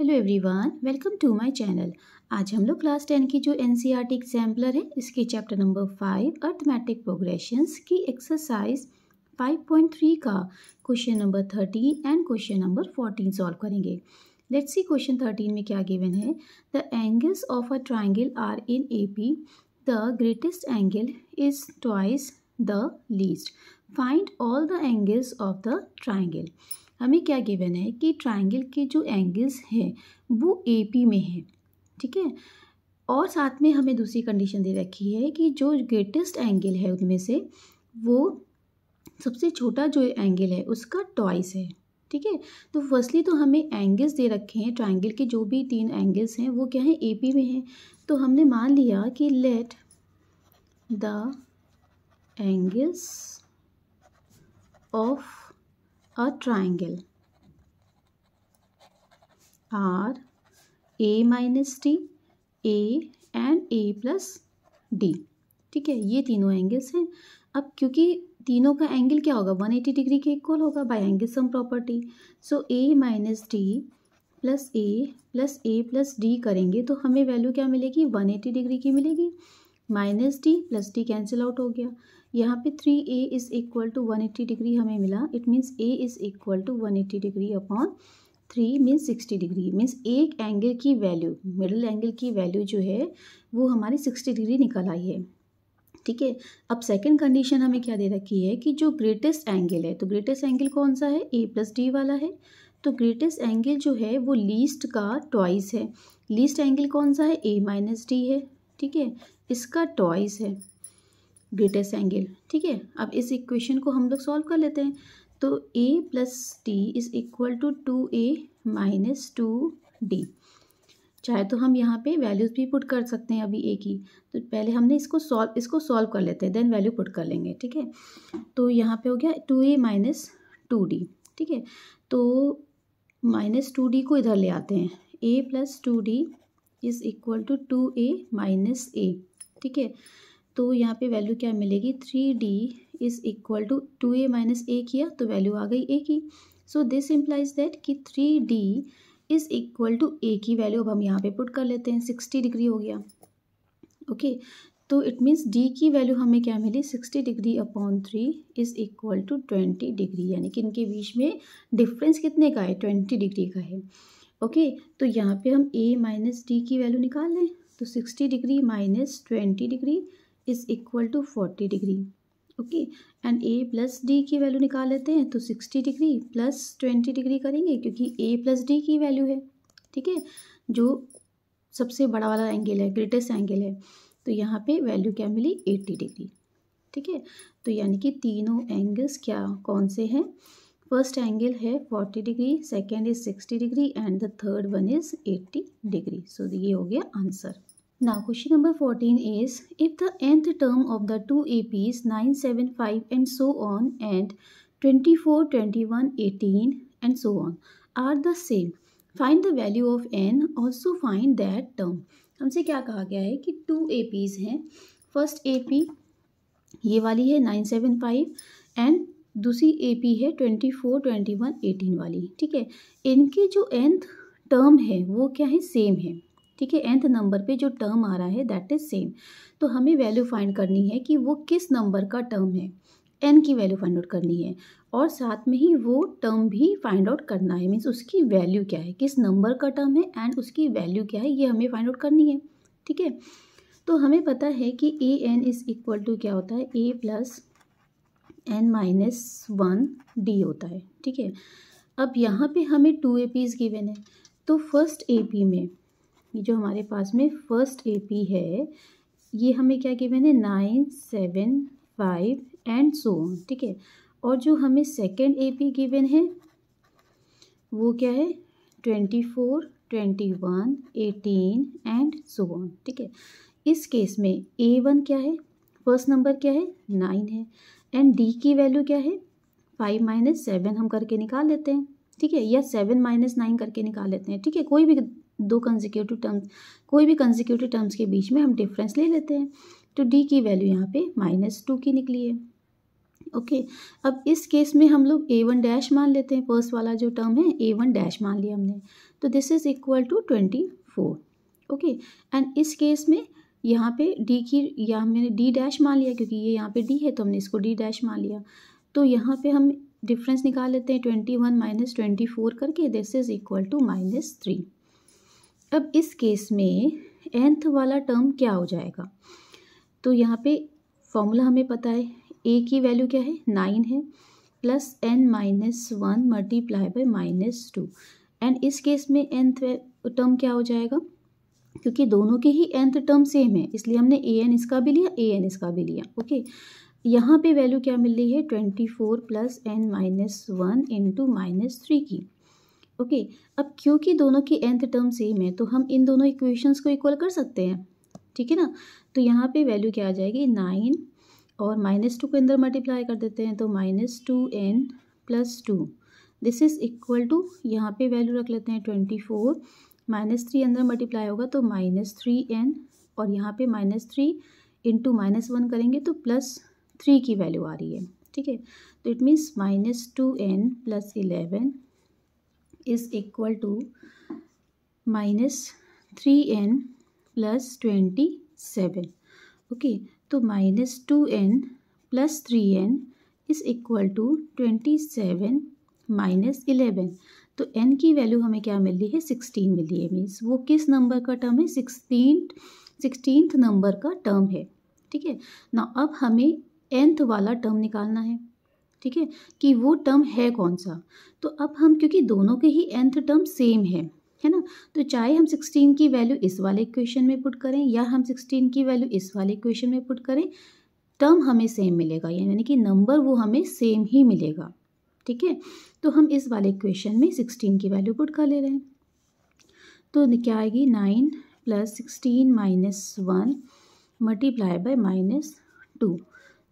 hello everyone welcome to my channel आज हम लोग क्लास टेन की जो N C R T exemplar है इसके chapter number five arithmetic progressions की एक्सरसाइज फाइव पॉइंट थ्री का question number thirteen and question number fourteen solve करेंगे लेट्स सी क्वेश्चन थर्टीन में क्या गिवन है the angles of a triangle are in A P the greatest angle is twice the least find all the angles of the triangle हमें क्या given है कि triangle के जो एंगल्स हैं वो ए पी में है ठीक है और साथ में हमें दूसरी कंडीशन दे रखी है कि जो ग्रेटेस्ट एंगल है उनमें से वो सबसे छोटा जो एंगल है उसका टॉइस है ठीक है तो फर्स्टली तो हमें एंगल्स दे रखे हैं ट्राइंगल के जो भी तीन एंगल्स हैं वो क्या है ए पी में हैं तो हमने मान लिया कि let the angles of a triangle are a minus d a and a plus d ठीक है ये तीनों एंगल्स हैं अब क्योंकि तीनों का एंगल क्या होगा 180 डिग्री के इक्वल होगा by angle sum property so a minus d plus a plus a plus d करेंगे तो हमें वैल्यू क्या मिलेगी 180 डिग्री की मिलेगी minus d plus d cancel out हो गया यहाँ पे three a is equal to one eighty degree हमें मिला it means a is equal to one eighty degree upon three means sixty degree means एक एंगल की वैल्यू मिडल एंगल की value जो है वो हमारी सिक्सटी डिग्री निकल आई है ठीक है अब सेकेंड कंडीशन हमें क्या दे रखी है कि जो ग्रेटेस्ट एंगल है तो ग्रेटेस्ट एंगल कौन सा है ए प्लस डी वाला है तो ग्रेटेस्ट एंगल जो है वो लीस्ट का टॉइस है लीस्ट एंगल कौन सा है ए माइनस डी है ठीक है इसका टॉइस है ग्रेटेस्ट एंगल ठीक है अब इस इक्वेशन को हम लोग सॉल्व कर लेते हैं तो a plus d is equal to two a minus two d चाहे तो हम यहाँ पे वैल्यूज़ भी पुट कर सकते हैं अभी ए की तो पहले हमने इसको सॉल्व इसको सॉल्व कर लेते हैं देन वैल्यू पुट कर लेंगे ठीक है तो यहाँ पे हो गया two a minus two d ठीक है तो माइनस टू डी को इधर ले आते हैं a plus two d is equal to two a minus a ठीक है तो यहाँ पे वैल्यू क्या मिलेगी three d is equal to two a minus a किया तो वैल्यू आ गई ए की सो दिस इम्प्लाइज दैट कि three d is equal to a की वैल्यू अब हम यहाँ पे पुट कर लेते हैं सिक्सटी डिग्री हो गया ओके okay, तो इट मीन्स डी की वैल्यू हमें क्या मिली sixty degree upon three is equal to twenty degree यानी कि इनके बीच में डिफरेंस कितने का है ट्वेंटी डिग्री का है ओके okay, तो यहाँ पे हम ए माइनस डी की वैल्यू निकाल लें तो sixty degree minus twenty degree is equal to forty degree okay and a plus d की वैल्यू निकाल लेते हैं तो sixty degree plus twenty degree करेंगे क्योंकि ए प्लस डी की वैल्यू है ठीक है जो सबसे बड़ा वाला एंगल है ग्रेटेस्ट एंगल है तो यहाँ पे वैल्यू क्या मिली एट्टी डिग्री ठीक है तो यानी कि तीनों एंगल्स क्या कौन से हैं फर्स्ट एंगल है forty degree second is sixty degree and the third one is eighty degree so ये हो गया answer Now question number 14 is if the nth term of the two APs 9, 7, 5 and so on and 24, 21, 18 and so on are the same find the value of n also find that term हमसे क्या कहा गया है कि two APs हैं first AP ये वाली है 975 एंड दूसरी AP है 24, 21, 18 वाली ठीक है इनके जो nth टर्म है वो क्या है सेम है ठीक है एंथ नंबर पे जो टर्म आ रहा है दैट इज सेम तो हमें वैल्यू फाइंड करनी है कि वो किस नंबर का टर्म है एन की वैल्यू फाइंड आउट करनी है और साथ में ही वो टर्म भी फाइंड आउट करना है मीन्स उसकी वैल्यू क्या है किस नंबर का टर्म है एंड उसकी वैल्यू क्या है ये हमें फाइंड आउट करनी है ठीक है तो हमें पता है कि a n is equal to क्या होता है a plus n minus one d होता है ठीक है अब यहाँ पे हमें टू ए पीज गिवेन है तो फर्स्ट ए पी में ये जो हमारे पास में फर्स्ट ए पी है ये हमें क्या गिवन है nine seven five and so ठीक है और जो हमें सेकेंड ए पी गिवन है वो क्या है twenty four twenty one eighteen and so on ठीक है इस केस में ए वन क्या है फर्स्ट नंबर क्या है नाइन है एंड डी की वैल्यू क्या है फाइव माइनस सेवन हम करके निकाल लेते हैं ठीक है या सेवन माइनस नाइन करके निकाल लेते हैं ठीक है कोई भी दो कंजिक्यूटिव टर्म्स कोई भी कंजिक्यूटिव टर्म्स के बीच में हम डिफरेंस ले लेते हैं तो डी की वैल्यू यहाँ पे माइनस टू की निकली है ओके okay, अब इस केस में हम लोग ए वन डैश मान लेते हैं फर्स्ट वाला जो टर्म है ए वन डैश मान लिया हमने तो this is equal to twenty four okay and इस केस में यहाँ पे डी की या हमने डी डैश मान लिया क्योंकि ये यहाँ पे डी है तो हमने इसको डी डैश मान लिया तो यहाँ पे हम डिफरेंस निकाल लेते हैं twenty one minus twenty four करके this is equal to minus three अब इस केस में एंथ वाला टर्म क्या हो जाएगा तो यहाँ पे फॉर्मूला हमें पता है ए की वैल्यू क्या है नाइन है plus n minus one multiply by minus two and इस केस में एंथ टर्म क्या हो जाएगा क्योंकि दोनों के ही एंथ टर्म सेम है इसलिए हमने ए एन इसका भी लिया ए एन इसका भी लिया ओके यहाँ पे वैल्यू क्या मिल रही है twenty four plus n minus one into minus three की ओके अब क्योंकि दोनों की एंथ टर्म सेम है तो हम इन दोनों इक्वेशंस को इक्वल कर सकते हैं ठीक है ना तो यहाँ पे वैल्यू क्या आ जाएगी नाइन और माइनस टू को अंदर मल्टीप्लाई कर देते हैं तो minus two n plus two this is equal to यहाँ पे वैल्यू रख लेते हैं ट्वेंटी फोर माइनस थ्री अंदर मल्टीप्लाई होगा तो माइनस थ्री एन और यहाँ पे minus three into minus one करेंगे तो प्लस थ्री की वैल्यू आ रही है ठीक है तो it means minus two n plus eleven is equal to minus three n plus twenty seven okay तो minus two n plus three n is equal to twenty seven minus eleven तो n की value हमें क्या मिल रही है sixteen मिल रही है मीन्स वो किस नंबर का टर्म है सिक्सटीन सिक्सटीन नंबर का टर्म है ठीक है ना अब हमें एंथ वाला टर्म निकालना है ठीक है कि वो टर्म है कौन सा तो अब हम क्योंकि दोनों के ही एंथ टर्म सेम है है ना तो चाहे हम सिक्सटीन की वैल्यू इस वाले इक्वेशन में पुट करें या हम सिक्सटीन की वैल्यू इस वाले इक्वेशन में पुट करें टर्म हमें सेम मिलेगा यानी कि नंबर वो हमें सेम ही मिलेगा ठीक है तो हम इस वाले इक्वेशन में सिक्सटीन की वैल्यू पुट कर ले रहे हैं तो क्या आएगी nine plus sixteen minus one multiply by minus two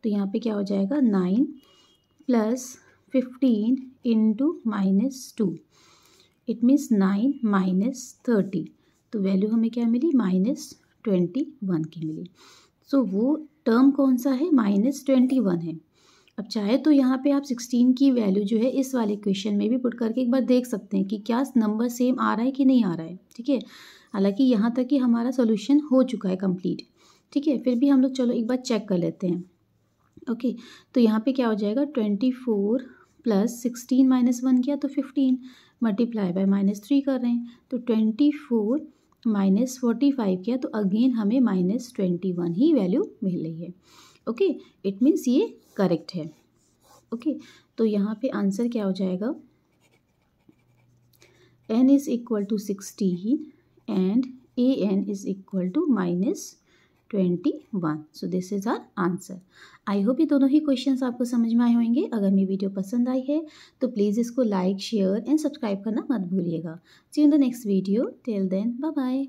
तो यहाँ पे क्या हो जाएगा nine plus fifteen into minus two it means nine minus thirty तो वैल्यू हमें क्या मिली माइनस ट्वेंटी वन की मिली सो so, वो टर्म कौन सा है माइनस ट्वेंटी वन है अब चाहे तो यहाँ पे आप सिक्सटीन की वैल्यू जो है इस वाले क्वेश्चन में भी पुट करके एक बार देख सकते हैं कि क्या नंबर सेम आ रहा है कि नहीं आ रहा है ठीक है हालांकि यहाँ तक कि हमारा सोल्यूशन हो चुका है कम्प्लीट ठीक है फिर भी हम लोग चलो एक बार चेक कर लेते हैं ओके तो यहाँ पे क्या हो जाएगा twenty four plus sixteen minus one किया तो fifteen multiply by minus three कर रहे हैं तो twenty four minus forty five किया तो अगेन हमें माइनस ट्वेंटी वन ही वैल्यू मिल रही है ओके इट मीन्स ये करेक्ट है ओके okay, तो यहाँ पे आंसर क्या हो जाएगा n is equal to sixteen and a n is equal to minus twenty one so this is are answer I hope ये दोनों ही क्वेश्चन आपको समझ में आए होंगे अगर मेरी वीडियो पसंद आई है तो प्लीज़ इसको लाइक शेयर एंड सब्सक्राइब करना मत भूलिएगा see in the next video till then bye bye